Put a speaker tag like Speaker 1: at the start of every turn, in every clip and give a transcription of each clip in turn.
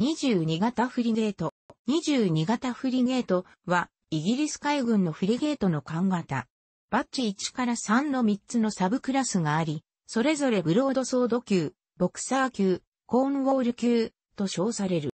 Speaker 1: 22型フリゲート。22型フリゲートは、イギリス海軍のフリゲートの艦型。バッジ1から3の3つのサブクラスがあり、それぞれブロードソード級、ボクサー級、コーンウォール級と称される。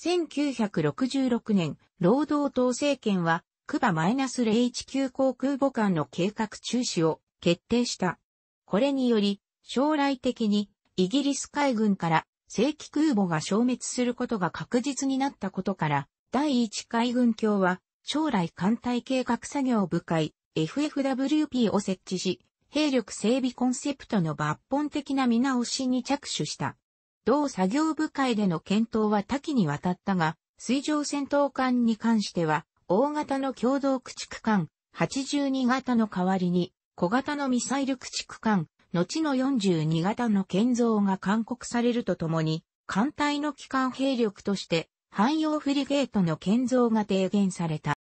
Speaker 1: 1966年、労働党政権は、クバ -01 級航空母艦の計画中止を決定した。これにより、将来的にイギリス海軍から正規空母が消滅することが確実になったことから、第1海軍協は、将来艦隊計画作業部会、FFWP を設置し、兵力整備コンセプトの抜本的な見直しに着手した。同作業部会での検討は多岐にわたったが、水上戦闘艦に関しては、大型の共同駆逐艦、82型の代わりに、小型のミサイル駆逐艦、後の42型の建造が勧告されるとともに、艦隊の機関兵力として、汎用フリゲートの建造が提言された。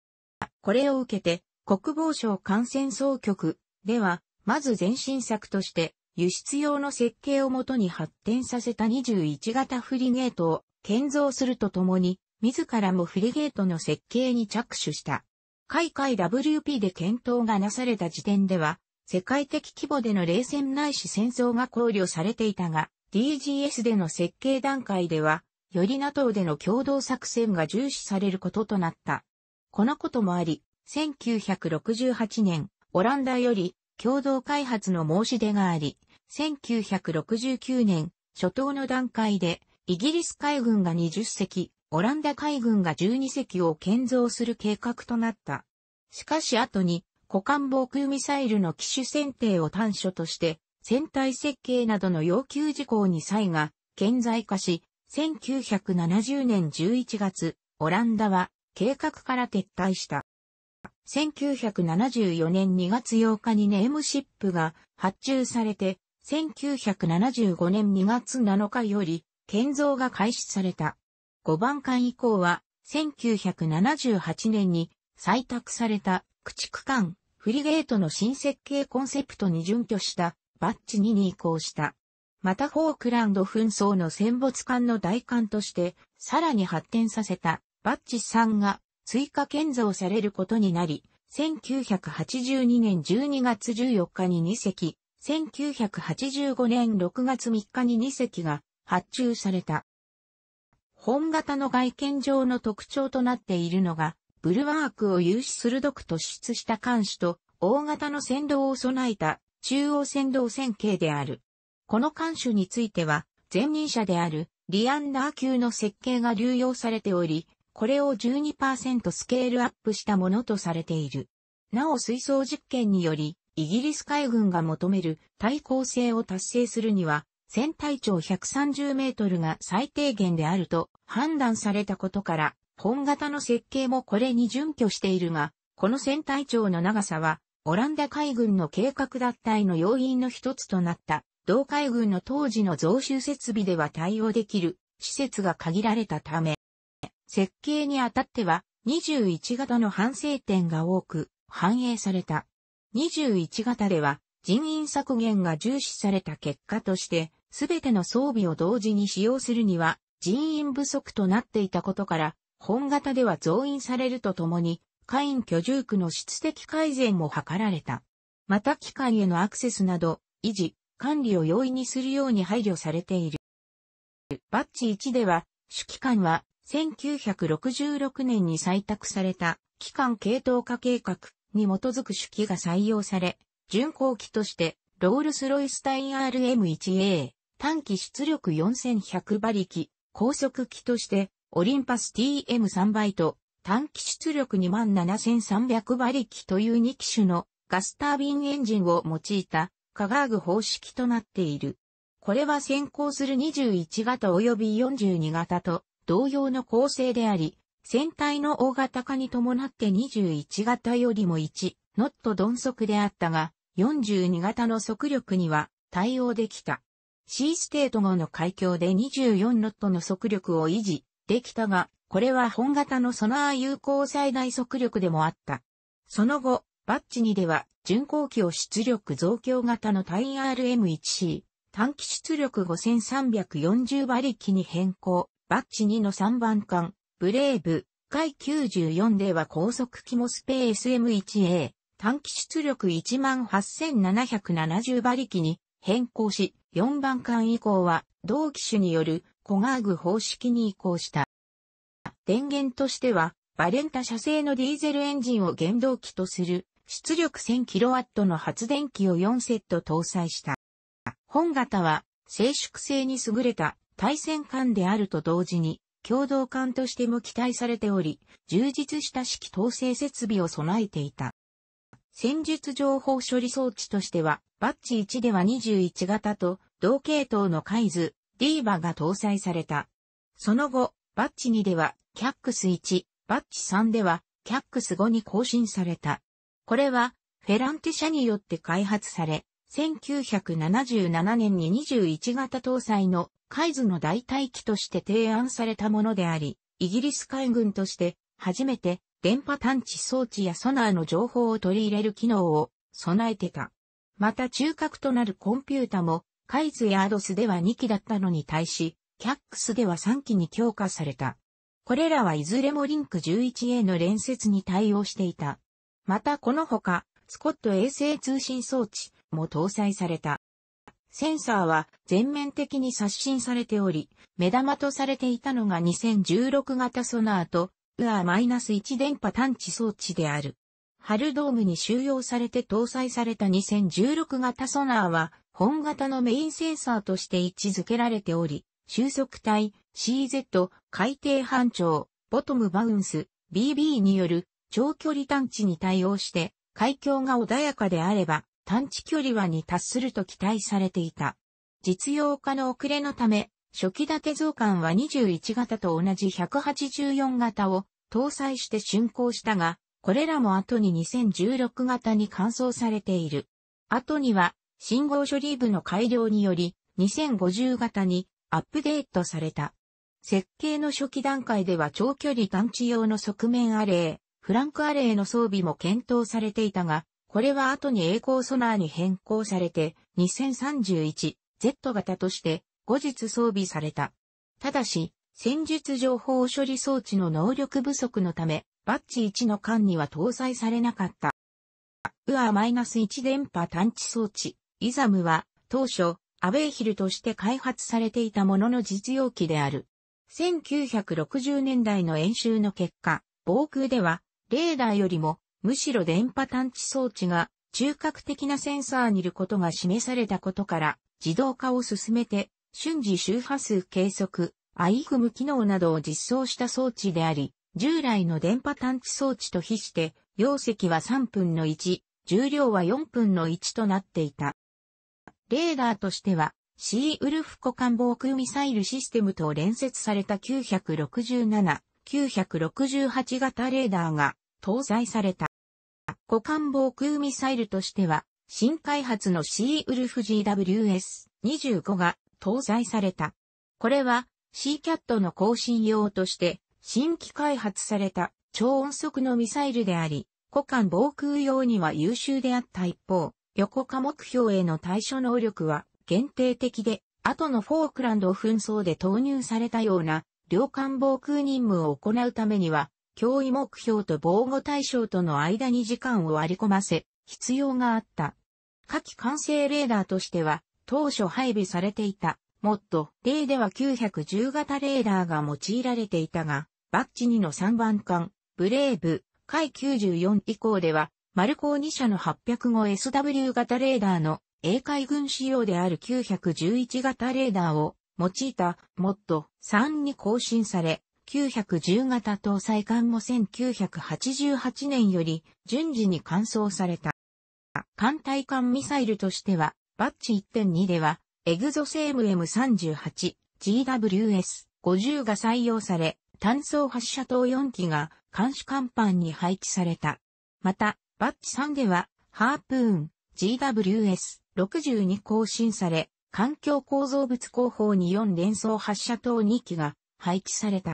Speaker 1: これを受けて、国防省艦船総局では、まず前進策として、輸出用の設計をもとに発展させた21型フリゲートを建造するとともに、自らもフリゲートの設計に着手した。海外 WP で検討がなされた時点では、世界的規模での冷戦ないし戦争が考慮されていたが、DGS での設計段階では、より NATO での共同作戦が重視されることとなった。このこともあり、1968年、オランダより共同開発の申し出があり、1969年、初頭の段階で、イギリス海軍が20隻、オランダ海軍が12隻を建造する計画となった。しかし後に、股間防空ミサイルの機種選定を端緒として、船体設計などの要求事項に際が、顕在化し、1970年11月、オランダは計画から撤退した。1974年2月8日にネームシップが発注されて、1975年2月7日より建造が開始された。5番艦以降は、1978年に採択された駆逐艦フリゲートの新設計コンセプトに準拠したバッチ2に移行した。またフォークランド紛争の戦没艦の代艦としてさらに発展させたバッチ3が追加建造されることになり、1982年12月14日に2隻、1985年6月3日に2隻が発注された。本型の外見上の特徴となっているのが、ブルワークを有し鋭く突出した艦首と、大型の船道を備えた中央船道線形である。この艦首については、前任者であるリアンダー級の設計が流用されており、これを12%スケールアップしたものとされている。なお水槽実験により、イギリス海軍が求める対抗性を達成するには、船体長130メートルが最低限であると判断されたことから、本型の設計もこれに準拠しているが、この船体長の長さは、オランダ海軍の計画脱退の要因の一つとなった、同海軍の当時の増収設備では対応できる施設が限られたため、設計にあたっては21型の反省点が多く反映された。21型では人員削減が重視された結果として、すべての装備を同時に使用するには人員不足となっていたことから、本型では増員されるとともに、会員居住区の質的改善も図られた。また機関へのアクセスなど、維持、管理を容易にするように配慮されている。バッジ1では、主機関は1966年に採択された機関系統化計画に基づく主機が採用され、巡航機としてロールスロイスタイン RM1A 短期出力4100馬力、高速機としてオリンパス TM3 倍と短期出力27300馬力という2機種のガスタービンエンジンを用いたカガーグ方式となっている。これは先行する21型及び42型と同様の構成であり、船体の大型化に伴って21型よりも1ノット鈍速であったが、42型の速力には対応できた。C ステート後の海峡で24ノットの速力を維持、できたが、これは本型のソナー有効最大速力でもあった。その後、バッチ2では、巡航機を出力増強型のタイ RM1C、短期出力5340馬力に変更、バッチ2の3番艦、ブレーブ、回94では高速機モスペース M1A、短期出力18770馬力に変更し、4番艦以降は同機種によるコガーグ方式に移行した。電源としては、バレンタ社製のディーゼルエンジンを原動機とする出力 1000kW の発電機を4セット搭載した。本型は静粛性に優れた対戦艦であると同時に共同艦としても期待されており、充実した式統制設備を備えていた。戦術情報処理装置としては、バッチ1では21型と同系統の海図ディーバが搭載された。その後、バッチ2では、キャックス1、バッチ3では、キャックス5に更新された。これは、フェランテ社によって開発され、1977年に21型搭載のカイズの代替機として提案されたものであり、イギリス海軍として初めて電波探知装置やソナーの情報を取り入れる機能を備えてた。また中核となるコンピュータもカイズやアドスでは2機だったのに対し、キャックスでは3機に強化された。これらはいずれもリンク 11A の連接に対応していた。またこのほか、スコット衛星通信装置も搭載された。センサーは全面的に刷新されており、目玉とされていたのが2016型ソナーと、ナス1電波探知装置である。ハルドームに収容されて搭載された2016型ソナーは、本型のメインセンサーとして位置づけられており、収束体 CZ 海底半長ボトムバウンス BB による長距離探知に対応して、海峡が穏やかであれば探知距離はに達すると期待されていた。実用化の遅れのため、初期立て増刊は21型と同じ184型を搭載して竣工したが、これらも後に2016型に換装されている。後には信号処理部の改良により、2050型にアップデートされた。設計の初期段階では長距離探知用の側面アレー、フランクアレーの装備も検討されていたが、これは後に栄光ソナーに変更されて 2031Z 型として後日装備された。ただし、戦術情報処理装置の能力不足のため、バッチ1の間には搭載されなかった。u r 1電波探知装置イザムは当初アウェイヒルとして開発されていたものの実用機である。1960年代の演習の結果、防空ではレーダーよりもむしろ電波探知装置が中核的なセンサーにいることが示されたことから自動化を進めて瞬時周波数計測、アイグム機能などを実装した装置であり、従来の電波探知装置と比して、容積は3分の1、重量は4分の1となっていた。レーダーとしては、シーウルフ湖間防空ミサイルシステムと連接された967、968型レーダーが搭載された。湖間防空ミサイルとしては、新開発のシーウルフ GWS-25 が搭載された。これは、シーキャットの更新用として、新規開発された超音速のミサイルであり、股間防空用には優秀であった一方、横化目標への対処能力は限定的で、後のフォークランド紛争で投入されたような、両艦防空任務を行うためには、脅威目標と防護対象との間に時間を割り込ませ、必要があった。下記完成レーダーとしては、当初配備されていた、もっと、例では910型レーダーが用いられていたが、バッチ2の3番艦、ブレーブ、海94以降では、マルコー2社の 805SW 型レーダーの英海軍仕様である911型レーダーを用いた MOD3 に更新され、910型搭載艦も1988年より順次に完走された。艦隊艦ミサイルとしては、バッチ1.2では、エグゾセーム M38、GWS50 が採用され、単装発射塔4機が監視甲板に配置された。また、バッチ3では、ハープーン、GWS-62 更新され、環境構造物工法に4連装発射等2機が配置された。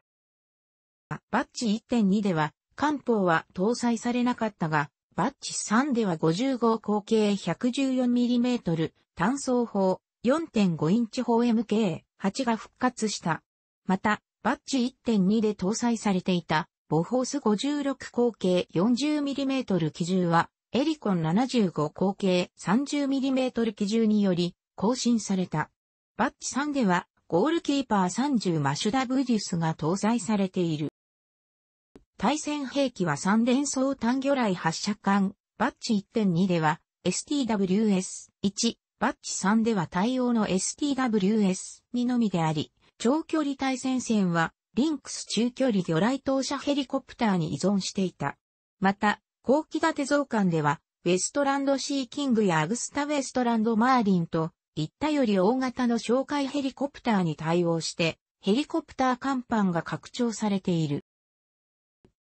Speaker 1: バッチ1.2では、艦砲は搭載されなかったが、バッチ3では55口径 114mm 単装砲4.5インチ砲 MK8 が復活した。また、バッチ1.2で搭載されていたボフォース56口径 40mm 機銃は、エリコン75口径 30mm 機銃により、更新された。バッチ3では、ゴールキーパー30マシュダブデュスが搭載されている。対戦兵器は三連装単魚雷発射管、バッチ1.2では STWS1、バッチ3では対応の STWS2 のみであり、長距離対戦線はリンクス中距離魚雷投射ヘリコプターに依存していた。また、後期型増艦では、ウェストランドシーキングやアグスタ・ウェストランド・マーリンと、いったより大型の哨戒ヘリコプターに対応して、ヘリコプター甲板が拡張されている。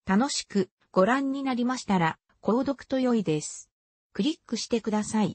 Speaker 1: 楽しくご覧になりましたら、購読と良いです。クリックしてください。